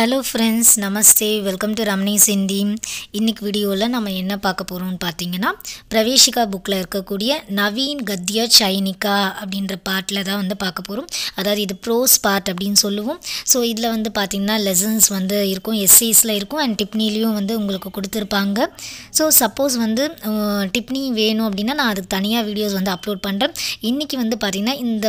hello friends namaste welcome to Ramnees Hindi இன்றைக்கு வீடியோவில் நம்ம என்ன பார்க்க போகிறோம்னு பார்த்தீங்கன்னா பிரவேஷிகா புக்கில் இருக்கக்கூடிய நவீன் கத்ய சைனிகா அப்படின்ற பாட்டில் தான் வந்து பார்க்க போகிறோம் அதாவது இது ப்ரோஸ் பார்ட் அப்படின்னு சொல்லுவோம் ஸோ இதில் வந்து பார்த்திங்கன்னா லெசன்ஸ் வந்து இருக்கும் எஸ்சிஸில் இருக்கும் அண்ட் டிப்னிலையும் வந்து உங்களுக்கு கொடுத்துருப்பாங்க ஸோ சப்போஸ் வந்து டிப்னி வேணும் அப்படின்னா நான் அதுக்கு தனியாக வீடியோஸ் வந்து அப்லோட் பண்ணுறேன் இன்றைக்கி வந்து பார்த்திங்கன்னா இந்த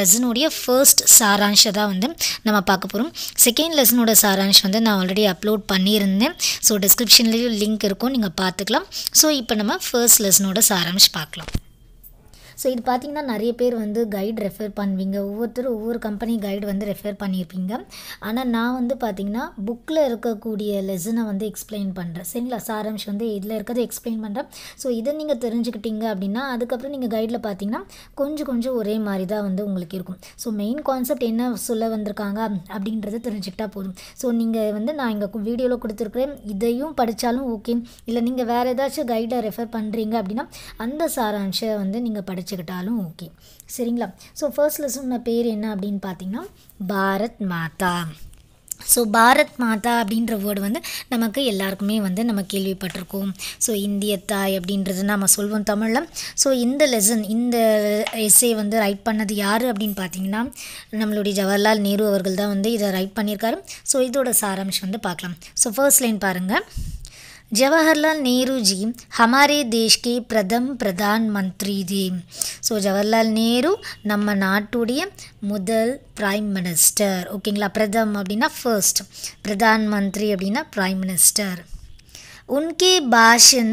லெசனுடைய ஃபர்ஸ்ட் சாராம்ஷை தான் வந்து நம்ம பார்க்க போகிறோம் செகண்ட் லெசனோட சாராம்ஷ் வந்து நான் ஆல்ரெடி அப்லோட் பண்ணியிருந்தேன் ஸோ டிஸ்கிரிப்ஷன்லேயும் லிங்க் இருக்கும் நீங்கள் பார்த்துக்கலாம் ஸோ இப்போ நம்ம ஃபர்ஸ்ட் லெசனோட சாராம்ஷ் பார்க்கலாம் ஸோ இது பார்த்திங்கன்னா நிறைய பேர் வந்து கைடு ரெஃபர் பண்ணுவீங்க ஒவ்வொருத்தரும் ஒவ்வொரு கம்பெனி கைடு வந்து ரெஃபர் பண்ணியிருப்பீங்க ஆனால் நான் வந்து பார்த்திங்கன்னா புக்கில் இருக்கக்கூடிய லெசனை வந்து எக்ஸ்பிளைன் பண்ணுறேன் சரிங்களா சாரம்ஷ் வந்து இதில் இருக்கிறத எக்ஸ்பிளைன் பண்ணுறேன் ஸோ இதை நீங்கள் தெரிஞ்சுக்கிட்டீங்க அப்படின்னா அதுக்கப்புறம் நீங்கள் கைடில் பார்த்தீங்கன்னா கொஞ்சம் கொஞ்சம் ஒரே மாதிரி தான் வந்து உங்களுக்கு இருக்கும் ஸோ மெயின் கான்செப்ட் என்ன சொல்ல வந்திருக்காங்க அப்படின்றத தெரிஞ்சுக்கிட்டா போதும் ஸோ நீங்கள் வந்து நான் இங்கே வீடியோவில் கொடுத்துருக்குறேன் இதையும் படித்தாலும் ஓகே இல்லை நீங்கள் வேறு ஏதாச்சும் கைடை ரெஃபர் பண்ணுறீங்க அப்படின்னா அந்த சாராம்சை வந்து நீங்கள் படி படிச்சுக்கிட்டாலும் ஓகே சரிங்களா ஸோ ஃபர்ஸ்ட் லெசனோட பேர் என்ன அப்படின்னு பார்த்தீங்கன்னா பாரத் மாதா ஸோ பாரத் மாதா அப்படின்ற வேர்டு வந்து நமக்கு எல்லாருக்குமே வந்து நம்ம கேள்விப்பட்டிருக்கோம் ஸோ இந்திய தாய் அப்படின்றது நம்ம சொல்வோம் தமிழில் ஸோ இந்த லெசன் இந்த எஸ்ஸே வந்து ரைட் பண்ணது யார் அப்படின்னு பார்த்தீங்கன்னா நம்மளுடைய ஜவஹர்லால் நேரு அவர்கள் தான் வந்து இதை ரைட் பண்ணியிருக்காரு ஸோ இதோட சாராம்சம் வந்து பார்க்கலாம் ஸோ ஃபர்ஸ்ட் லைன் பாருங்கள் जवाहरलाल नेहरू जी हमारे देश के प्रथम प्रधानमंत्री थे सो जवाहरलाल नेहरू नम नाटे मुदल प्राइम मिनिस्टर ओके प्रथम अब फर्स्ट प्रधानमंत्री अब प्राइम मिनिस्टर उनके भाषण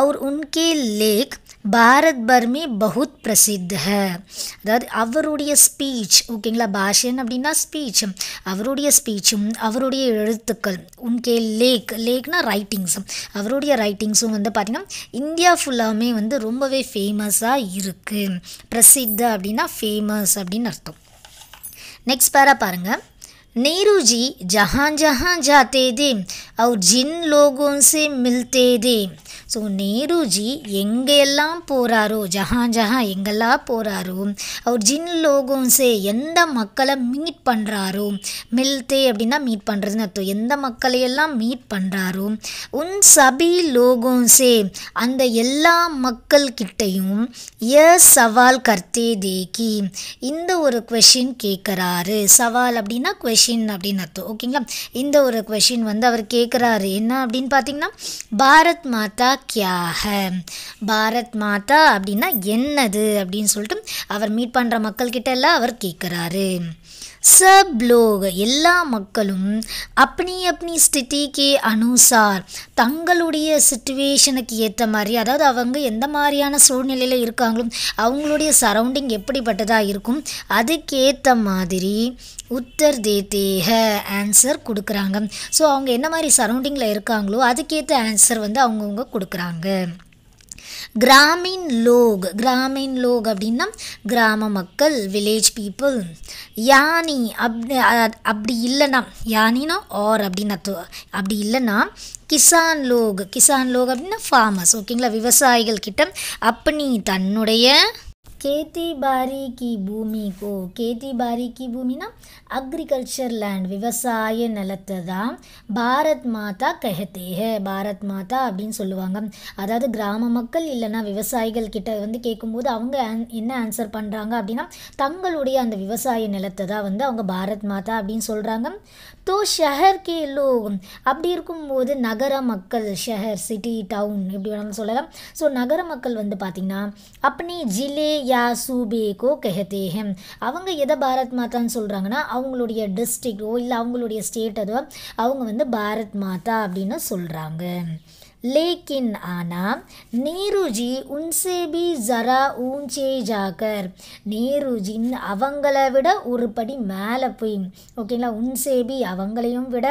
और उनके लेख பாரத் பர்மி பகுத் பிரசித்த அதாவது அவருடைய ஸ்பீச் ஓகேங்களா பாஷன் அப்படின்னா ஸ்பீச் அவருடைய ஸ்பீச்சும் அவருடைய எழுத்துக்கள் உன்கே லேக் லேக்னா ரைட்டிங்ஸும் அவருடைய ரைட்டிங்ஸும் வந்து பார்த்திங்கன்னா இந்தியா ஃபுல்லாமே வந்து ரொம்பவே ஃபேமஸாக இருக்குது பிரசித்த அப்படின்னா ஃபேமஸ் அப்படின்னு அர்த்தம் நெக்ஸ்ட் பேரா பாருங்கள் நேருஜி ஜஹான் ஜஹான் ஜாத்தேதே அவர் ஜின் லோகோன்ஸே மில்தேதே ஸோ நேருஜி எங்கெல்லாம் போகிறாரோ ஜஹான் ஜஹான் எங்கெல்லாம் போகிறாரோ அவர் ஜின் லோகோன்ஸே எந்த மக்களை மீட் பண்ணுறாரோ மில்தே அப்படின்னா மீட் பண்ணுறதுன்னு அர்த்தம் எந்த மக்களையெல்லாம் மீட் பண்ணுறாரோ உன் சபி லோகோன்ஸே அந்த எல்லா மக்கள்கிட்டையும் ய சவால் கர்த்தே தேக்கி இந்த ஒரு கொஷின் கேட்குறாரு சவால் அப்படின்னா கொஷின் அப்படின்னு அர்த்தம் ஓகேங்களா இந்த ஒரு கொஷின் வந்து அவர் கேட்குறாரு என்ன அப்படின்னு பார்த்தீங்கன்னா பாரத் மாதா மாதா கியாக பாரத் மாதா அப்படின்னா என்னது அப்படின்னு சொல்லிட்டு அவர் மீட் பண்ணுற மக்கள்கிட்ட எல்லாம் அவர் கேட்குறாரு सब லோக எல்லா மக்களும் அப்னி அப்னி ஸ்திதிக்கு அனுசார் தங்களுடைய சுச்சுவேஷனுக்கு ஏற்ற மாதிரி அதாவது அவங்க எந்த மாதிரியான சூழ்நிலையில் இருக்காங்களோ அவங்களுடைய சரௌண்டிங் எப்படிப்பட்டதாக இருக்கும் அதுக்கேற்ற மாதிரி உத்தர் தேத்தேக ஆன்சர் கொடுக்குறாங்க ஸோ அவங்க என்ன மாதிரி சரௌண்டிங்கில் இருக்காங்களோ அதுக்கேற்ற ஆன்சர் வந்து அவங்கவுங்க கொடுக்குறாங்க கிராமின் லோக் கிராமின் லோக் அப்படின்னா கிராம மக்கள் வில்லேஜ் பீப்புள் யானி அப் அப்படி இல்லைன்னா யானினா ஆர் அப்படின்னு அப்படி இல்லைன்னா கிசான் லோக் கிசான் லோக் அப்படின்னா ஃபார்மர்ஸ் ஓகேங்களா விவசாயிகள் கிட்ட அப்படி தன்னுடைய கேத்தி बारी की பூமி கோ கேத்தி பாரி கி பூமினா அக்ரிகல்ச்சர் லேண்ட் விவசாய நிலத்தை தான் பாரத் மாதா கெஹத்தே ஹே பாரத் மாதா அப்படின்னு சொல்லுவாங்க அதாவது கிராம மக்கள் இல்லைனா விவசாயிகள் கிட்ட வந்து கேட்கும்போது அவங்க என்ன ஆன்சர் பண்ணுறாங்க அப்படின்னா தங்களுடைய அந்த விவசாய நிலத்தை தான் வந்து அவங்க பாரத் மாதா அப்படின்னு சொல்கிறாங்க तो ஷஹர் கே லோகம் அப்படி இருக்கும்போது நகர மக்கள் ஷஹர் சிட்டி டவுன் எப்படி வேணாலும் சொல்லலாம் ஸோ நகர மக்கள் வந்து பார்த்திங்கன்னா அப்னே ஜிலே யா சூபே கோ கெஹத்தேஹம் அவங்க எதை பாரத் மாதான்னு சொல்கிறாங்கன்னா அவங்களுடைய டிஸ்ட்ரிக்டோ இல்லை அவங்களுடைய ஸ்டேட் அதுவோ அவங்க வந்து பாரத் மாதா அப்படின்னு சொல்கிறாங்க லேக்கின் आना நேருஜி உன்சேபி ஜரா ஊஞ்சே ஜாகர் நேருஜின் அவங்கள விட ஒரு படி மேலே போய் ஓகேங்களா உன்சேபி அவங்களையும் விட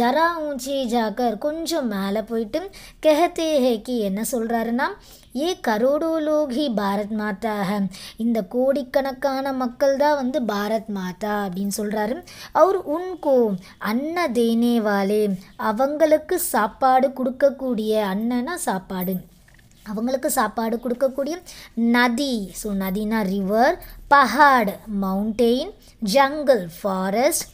ஜரா ஊஞ்சே ஜாகர் கொஞ்சம் மேலே போயிட்டு கெஹத்தே ஹேக்கி என்ன சொல்கிறாருன்னா ஏ கரோடோ லோகி பாரத் மாதாக இந்த கோடிக்கணக்கான மக்கள் தான் வந்து பாரத் மாதா அப்படின்னு சொல்கிறாரு அவர் உன்கோ அண்ண தேனேவாலே அவங்களுக்கு சாப்பாடு கொடுக்கக்கூடிய அண்ணனா சாப்பாடு அவங்களுக்கு சாப்பாடு கொடுக்கக்கூடிய நதி ஸோ நதினா ரிவர் பஹாடு மவுண்டெயின் ஜங்கிள் ஃபாரஸ்ட்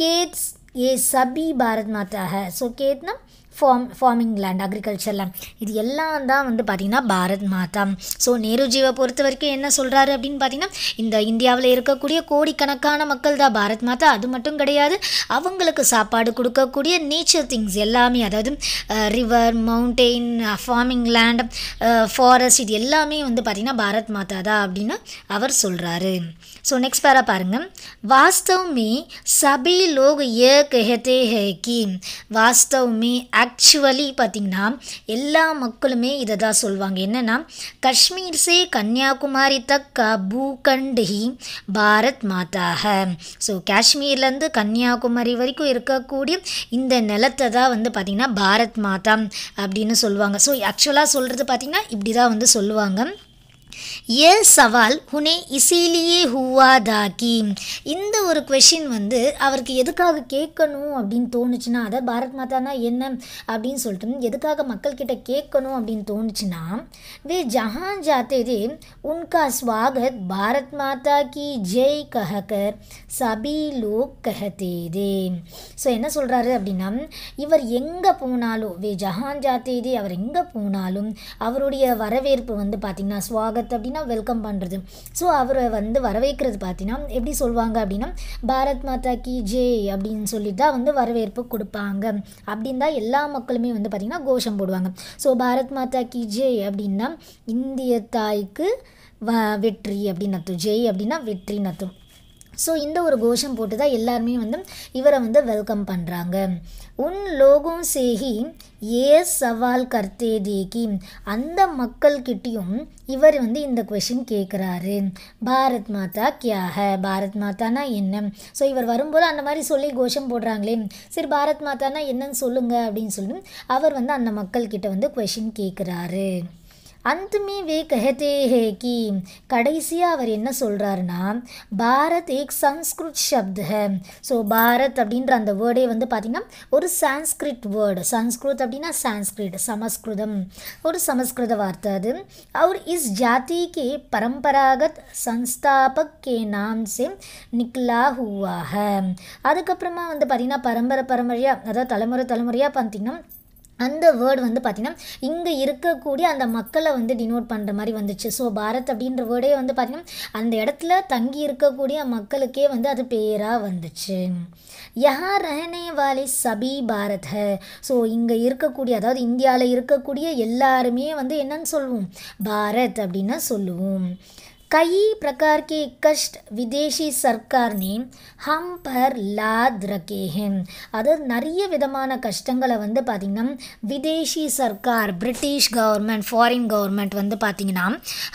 கேட்ஸ் ஏ சபி பாரத் மாதாக ஸோ கேட்னா farm farming land agriculture land இது எல்லாம் தான் வந்து பார்த்திங்கன்னா பாரத் மாதா ஸோ நேருஜியை பொறுத்த வரைக்கும் என்ன சொல்கிறாரு அப்படின்னு பார்த்திங்கன்னா இந்த இந்தியாவில் இருக்கக்கூடிய கோடிக்கணக்கான மக்கள் தான் பாரத் மாதா அது மட்டும் கிடையாது அவங்களுக்கு சாப்பாடு கொடுக்கக்கூடிய நேச்சர் திங்ஸ் எல்லாமே அதாவது river mountain farming land forest இது எல்லாமே வந்து பார்த்திங்கன்னா பாரத் மாதா தான் அப்படின்னு அவர் சொல்கிறாரு ஸோ நெக்ஸ்ட் பேரா பாருங்கள் வாஸ்தவ் மீ சபி லோக் ஏ कहते ஹே कि வாஸ்தவ் மீ ஆக்சுவலி பார்த்திங்கன்னா எல்லா மக்களுமே இதை தான் சொல்லுவாங்க என்னென்னா காஷ்மீர் சே கன்னியாகுமரி தக் பூகண்டி பாரத் மாதாக ஸோ காஷ்மீர்லேருந்து கன்னியாகுமரி வரைக்கும் இருக்கக்கூடிய இந்த நிலத்தை தான் வந்து பார்த்திங்கன்னா பாரத் மாதா அப்படின்னு சொல்லுவாங்க ஸோ ஆக்சுவலாக சொல்கிறது பார்த்திங்கன்னா இப்படி தான் வந்து சொல்லுவாங்க ஏ சவால் ஹுனே இசிலியே ஹூவாதாக்கி இந்த ஒரு கொஷின் வந்து அவருக்கு எதுக்காக கேட்கணும் அப்படின்னு தோணுச்சுன்னா அதை பாரத் மாதானா என்ன அப்படின்னு சொல்லிட்டு எதுக்காக மக்கள்கிட்ட கேட்கணும் அப்படின்னு தோணுச்சுன்னா வே ஜஹான் ஜாத்தே உன்கா ஸ்வாகத் பாரத் மாதா கி ஜெய் கஹகர் சபி லோக் கஹதே ஸோ என்ன சொல்கிறாரு அப்படின்னா இவர் எங்கே போனாலும் வே ஜஹான் ஜாத்தே அவர் எங்கே போனாலும் அவருடைய வரவேற்பு வந்து பார்த்திங்கன்னா ஸ்வாகத் பாரத் அப்படின்னா வெல்கம் பண்ணுறது ஸோ அவரை வந்து வரவேற்கிறது பார்த்தீங்கன்னா எப்படி சொல்லுவாங்க அப்படின்னா பாரத் மாதா கி ஜே அப்படின்னு சொல்லிட்டு தான் வந்து வரவேற்பு கொடுப்பாங்க அப்படின்னு தான் எல்லா மக்களுமே வந்து பார்த்திங்கன்னா கோஷம் போடுவாங்க ஸோ பாரத் மாதா கி ஜே அப்படின்னா இந்திய தாய்க்கு வ வெற்றி அப்படின்னு அர்த்தம் ஜெய் அப்படின்னா வெற்றின்னு அர்த்தம் ஸோ இந்த ஒரு கோஷம் போட்டு தான் எல்லாருமே வந்து இவரை வந்து வெல்கம் பண்ணுறாங்க உன் லோகம் சேகி ही ஏ சவால் கர்த்தே தேகி அந்த மக்கள்கிட்டையும் இவர் வந்து இந்த கொஷின் கேட்குறாரு பாரத் மாதா கியாக பாரத் மாதானா என்ன ஸோ இவர் வரும்போது அந்த மாதிரி சொல்லி கோஷம் போடுறாங்களே சரி பாரத் மாதானா என்னன்னு சொல்லுங்கள் அப்படின்னு சொல்லி அவர் வந்து அந்த மக்கள்கிட்ட வந்து கொஷின் கேட்குறாரு அந்துமே வே கஹதே ஹே கி கடைசியாக அவர் என்ன சொல்கிறாருன்னா பாரத் ஏக் சன்ஸ்கிருத் சப்த ஸோ பாரத் அப்படின்ற அந்த வேர்டே வந்து பார்த்திங்கன்னா ஒரு சான்ஸ்கிரிட் வேர்டு சன்ஸ்கிருத் அப்படின்னா சான்ஸ்கிரிட் சமஸ்கிருதம் ஒரு சமஸ்கிருத வார்த்தை அது அவர் இஸ் ஜாதி கே பரம்பராகத் சன்ஸ்தாபக் கே நாம் சே நிக்லா ஹூவாக அதுக்கப்புறமா வந்து பார்த்திங்கன்னா பரம்பரை பரம்பரையாக அதாவது தலைமுறை தலைமுறையாக பார்த்திங்கன்னா அந்த வேர்டு வந்து பார்த்திங்கன்னா இங்கே இருக்கக்கூடிய அந்த மக்களை வந்து டினோட் பண்ணுற மாதிரி வந்துச்சு ஸோ பாரத் அப்படின்ற வேர்டே வந்து பார்த்திங்கன்னா அந்த இடத்துல தங்கி இருக்கக்கூடிய மக்களுக்கே வந்து அது பேராக வந்துச்சு யஹா ரஹனே வாலே சபி பாரத் ஸோ இங்கே இருக்கக்கூடிய அதாவது இந்தியாவில் இருக்கக்கூடிய எல்லாருமே வந்து என்னன்னு சொல்லுவோம் பாரத் அப்படின்னா சொல்லுவோம் कई प्रकार के கஷ்ட் விதேஷி சர்க்கார் நேம் ஹம் பர் லாத் ரகேஹிம் அது நிறைய விதமான கஷ்டங்களை வந்து பார்த்திங்கன்னா விதேசி சர்க்கார் பிரிட்டிஷ் கவர்மெண்ட் ஃபாரின் கவர்மெண்ட் வந்து பார்த்திங்கன்னா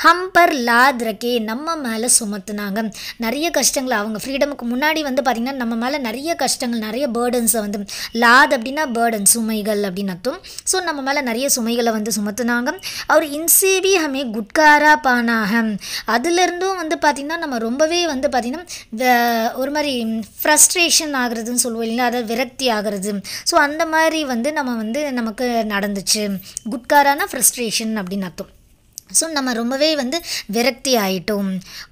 ஹம்பர் பர் லாத் ரகே நம்ம மேலே சுமத்துனாங்க நிறைய கஷ்டங்களை அவங்க ஃப்ரீடமுக்கு முன்னாடி வந்து பார்த்திங்கன்னா நம்ம மேலே நிறைய கஷ்டங்கள் நிறைய பேர்டன்ஸை வந்து லாத் அப்படின்னா பேர்டன் சுமைகள் அப்படின்னு அர்த்தம் ஸோ நம்ம மேலே நிறைய சுமைகளை வந்து சுமத்துனாங்க அவர் இன்சேவி ஹமே குட்காரா பானாகம் அது அதுலேருந்தும் வந்து பார்த்திங்கன்னா நம்ம ரொம்பவே வந்து பார்த்திங்கன்னா ஒரு மாதிரி ஃப்ரஸ்ட்ரேஷன் ஆகிறதுன்னு சொல்லுவோம் இல்லைங்களா அதாவது விரக்தி ஆகிறது ஸோ அந்த மாதிரி வந்து நம்ம வந்து நமக்கு நடந்துச்சு குட்காரான ஃப்ரஸ்ட்ரேஷன் அப்படின்னு அர்த்தம் ஸோ நம்ம ரொம்பவே வந்து விரக்தி ஆகிட்டோம்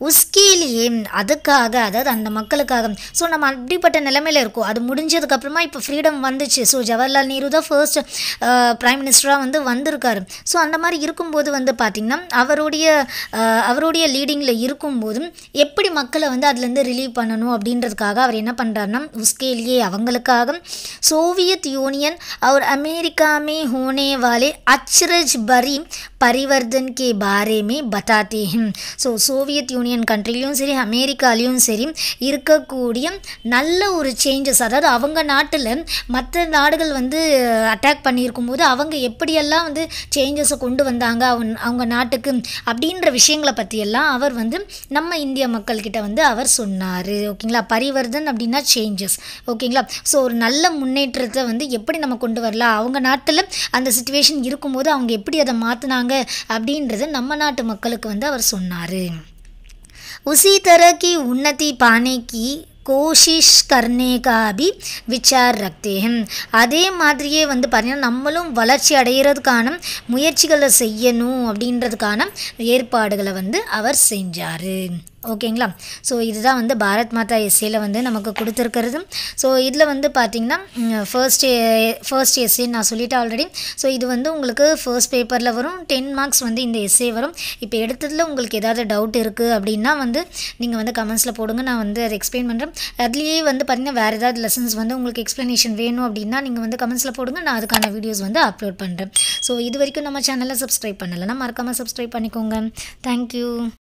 உஸ்கீலியே அதுக்காக அதாவது அந்த மக்களுக்காக ஸோ நம்ம அப்படிப்பட்ட நிலைமையில் இருக்கோம் அது முடிஞ்சதுக்கப்புறமா இப்போ ஃப்ரீடம் வந்துச்சு ஸோ ஜவஹர்லால் நேரு தான் ஃபர்ஸ்ட் ப்ரைம் மினிஸ்டராக வந்து வந்திருக்காரு ஸோ அந்த மாதிரி இருக்கும்போது வந்து பார்த்திங்கன்னா அவருடைய அவருடைய லீடிங்கில் இருக்கும்போதும் எப்படி மக்களை வந்து அதுலேருந்து ரிலீவ் பண்ணணும் அப்படின்றதுக்காக அவர் என்ன பண்ணுறாருன்னா உஸ்கேலியே அவங்களுக்காக சோவியத் யூனியன் அவர் அமெரிக்காமே ஹோனே வாலே அச்ரஜ் பரி பரிவர்தன் கே பாரேமே बारे में ஸோ சோவியத் யூனியன் கண்ட்ரிலையும் சரி அமெரிக்காலேயும் சரி இருக்கக்கூடிய நல்ல ஒரு சேஞ்சஸ் அதாவது அவங்க நாட்டில் மற்ற நாடுகள் வந்து அட்டாக் பண்ணியிருக்கும் போது அவங்க எப்படியெல்லாம் வந்து சேஞ்சஸை கொண்டு வந்தாங்க அவன் அவங்க நாட்டுக்கு அப்படின்ற விஷயங்களை பற்றியெல்லாம் அவர் வந்து நம்ம இந்திய மக்கள்கிட்ட வந்து அவர் சொன்னார் ஓகேங்களா பரிவர்த்தன் அப்படின்னா சேஞ்சஸ் ஓகேங்களா ஸோ ஒரு நல்ல முன்னேற்றத்தை வந்து எப்படி நம்ம கொண்டு வரலாம் அவங்க நாட்டில் அந்த சுச்சுவேஷன் இருக்கும்போது அவங்க எப்படி அதை மாற்றினாங்க அப்படின்றது அப்படிங்கிறது நம்ம நாட்டு மக்களுக்கு வந்து அவர் சொன்னார் உசி தரக்கி கி உன்னதி பானைக்கு கி கோஷிஷ் கர்ணேகாபி விச்சார் ரக்தேகம் அதே மாதிரியே வந்து பார்த்தீங்கன்னா நம்மளும் வளர்ச்சி அடைகிறதுக்கான முயற்சிகளை செய்யணும் அப்படின்றதுக்கான ஏற்பாடுகளை வந்து அவர் செஞ்சார் ஓகேங்களா ஸோ இதுதான் வந்து பாரத் மாதா எஸ்சியில் வந்து நமக்கு கொடுத்துருக்கிறது ஸோ இதில் வந்து பார்த்திங்கன்னா ஃபர்ஸ்ட் ஃபர்ஸ்ட் எஸ்ஏன்னு நான் சொல்லிட்டேன் ஆல்ரெடி ஸோ இது வந்து உங்களுக்கு ஃபர்ஸ்ட் பேப்பரில் வரும் டென் மார்க்ஸ் வந்து இந்த எஸ்ஏ வரும் இப்போ எடுத்ததில் உங்களுக்கு ஏதாவது டவுட் இருக்குது அப்படின்னா வந்து நீங்கள் வந்து கமெண்ட்ஸில் போடுங்க நான் வந்து அதை எக்ஸ்பிளைன் பண்ணுறேன் அதுலேயே வந்து பார்த்திங்கன்னா வேறு ஏதாவது லெசன்ஸ் வந்து உங்களுக்கு எக்ஸ்ப்ளனேஷன் வேணும் அப்படின்னா நீங்கள் வந்து கமெண்ட்ஸில் போடுங்க நான் அதுக்கான வீடியோஸ் வந்து அப்லோட் பண்ணுறேன் ஸோ இது வரைக்கும் நம்ம சேனலில் சப்ஸ்கிரைப் பண்ணலைன்னா மறக்காமல் சப்ஸ்கிரைப் பண்ணிக்கோங்க தேங்க்யூ